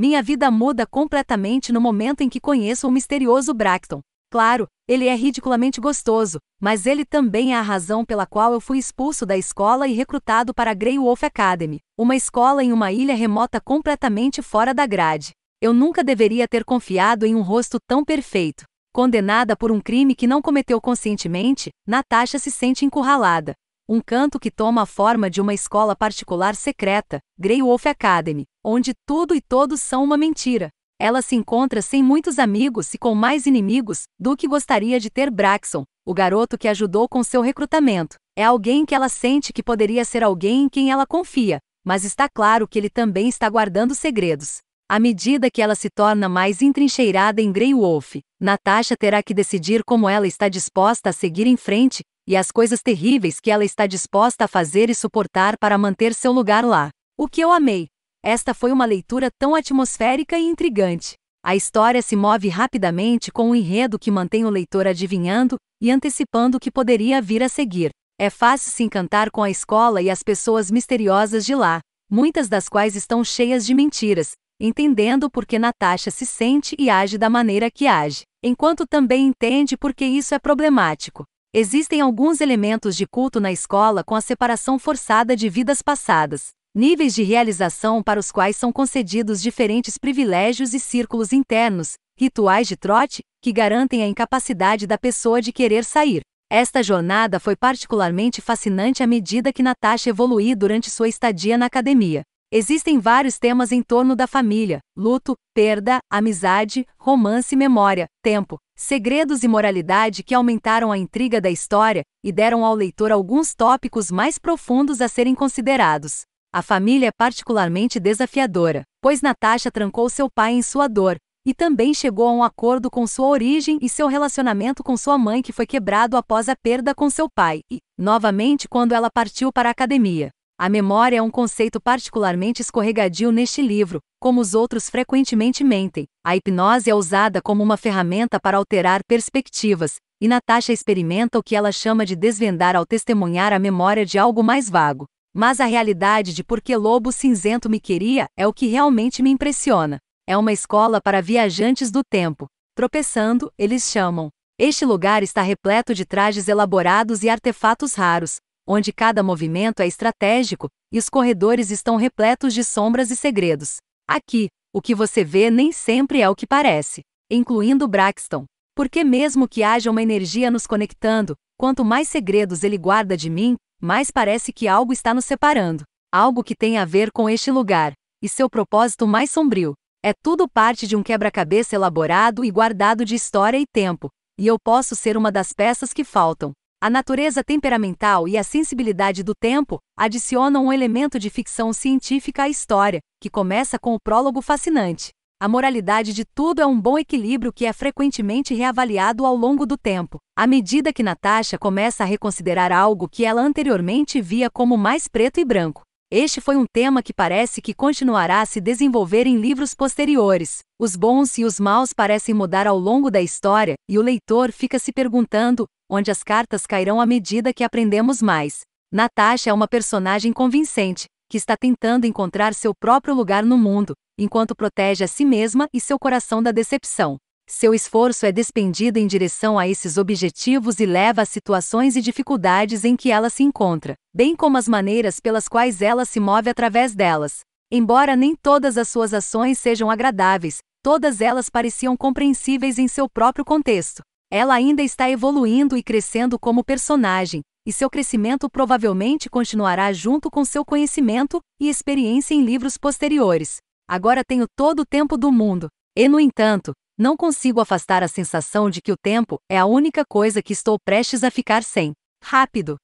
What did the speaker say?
Minha vida muda completamente no momento em que conheço o misterioso Bracton. Claro, ele é ridiculamente gostoso, mas ele também é a razão pela qual eu fui expulso da escola e recrutado para a Grey Wolf Academy, uma escola em uma ilha remota completamente fora da grade. Eu nunca deveria ter confiado em um rosto tão perfeito. Condenada por um crime que não cometeu conscientemente, Natasha se sente encurralada um canto que toma a forma de uma escola particular secreta, Grey Wolf Academy, onde tudo e todos são uma mentira. Ela se encontra sem muitos amigos e com mais inimigos do que gostaria de ter Braxton, o garoto que ajudou com seu recrutamento. É alguém que ela sente que poderia ser alguém em quem ela confia, mas está claro que ele também está guardando segredos. À medida que ela se torna mais intrincheirada em Grey Wolf, Natasha terá que decidir como ela está disposta a seguir em frente e as coisas terríveis que ela está disposta a fazer e suportar para manter seu lugar lá. O que eu amei! Esta foi uma leitura tão atmosférica e intrigante. A história se move rapidamente com um enredo que mantém o leitor adivinhando e antecipando o que poderia vir a seguir. É fácil se encantar com a escola e as pessoas misteriosas de lá, muitas das quais estão cheias de mentiras, entendendo por que Natasha se sente e age da maneira que age, enquanto também entende por que isso é problemático. Existem alguns elementos de culto na escola com a separação forçada de vidas passadas, níveis de realização para os quais são concedidos diferentes privilégios e círculos internos, rituais de trote, que garantem a incapacidade da pessoa de querer sair. Esta jornada foi particularmente fascinante à medida que Natasha evoluía durante sua estadia na academia. Existem vários temas em torno da família: luto, perda, amizade, romance e memória, tempo, segredos e moralidade que aumentaram a intriga da história e deram ao leitor alguns tópicos mais profundos a serem considerados. A família é particularmente desafiadora, pois Natasha trancou seu pai em sua dor e também chegou a um acordo com sua origem e seu relacionamento com sua mãe que foi quebrado após a perda com seu pai e, novamente, quando ela partiu para a academia. A memória é um conceito particularmente escorregadio neste livro, como os outros frequentemente mentem. A hipnose é usada como uma ferramenta para alterar perspectivas, e Natasha experimenta o que ela chama de desvendar ao testemunhar a memória de algo mais vago. Mas a realidade de por que Lobo Cinzento me queria é o que realmente me impressiona. É uma escola para viajantes do tempo. Tropeçando, eles chamam. Este lugar está repleto de trajes elaborados e artefatos raros, onde cada movimento é estratégico e os corredores estão repletos de sombras e segredos. Aqui, o que você vê nem sempre é o que parece, incluindo Braxton. Porque, mesmo que haja uma energia nos conectando, quanto mais segredos ele guarda de mim, mais parece que algo está nos separando. Algo que tem a ver com este lugar e seu propósito mais sombrio. É tudo parte de um quebra-cabeça elaborado e guardado de história e tempo, e eu posso ser uma das peças que faltam. A natureza temperamental e a sensibilidade do tempo adicionam um elemento de ficção científica à história, que começa com o prólogo fascinante. A moralidade de tudo é um bom equilíbrio que é frequentemente reavaliado ao longo do tempo, à medida que Natasha começa a reconsiderar algo que ela anteriormente via como mais preto e branco. Este foi um tema que parece que continuará a se desenvolver em livros posteriores. Os bons e os maus parecem mudar ao longo da história, e o leitor fica se perguntando onde as cartas cairão à medida que aprendemos mais. Natasha é uma personagem convincente, que está tentando encontrar seu próprio lugar no mundo, enquanto protege a si mesma e seu coração da decepção. Seu esforço é despendido em direção a esses objetivos e leva a situações e dificuldades em que ela se encontra, bem como as maneiras pelas quais ela se move através delas. Embora nem todas as suas ações sejam agradáveis, todas elas pareciam compreensíveis em seu próprio contexto. Ela ainda está evoluindo e crescendo como personagem, e seu crescimento provavelmente continuará junto com seu conhecimento e experiência em livros posteriores. Agora tenho todo o tempo do mundo. E, no entanto, não consigo afastar a sensação de que o tempo é a única coisa que estou prestes a ficar sem. Rápido!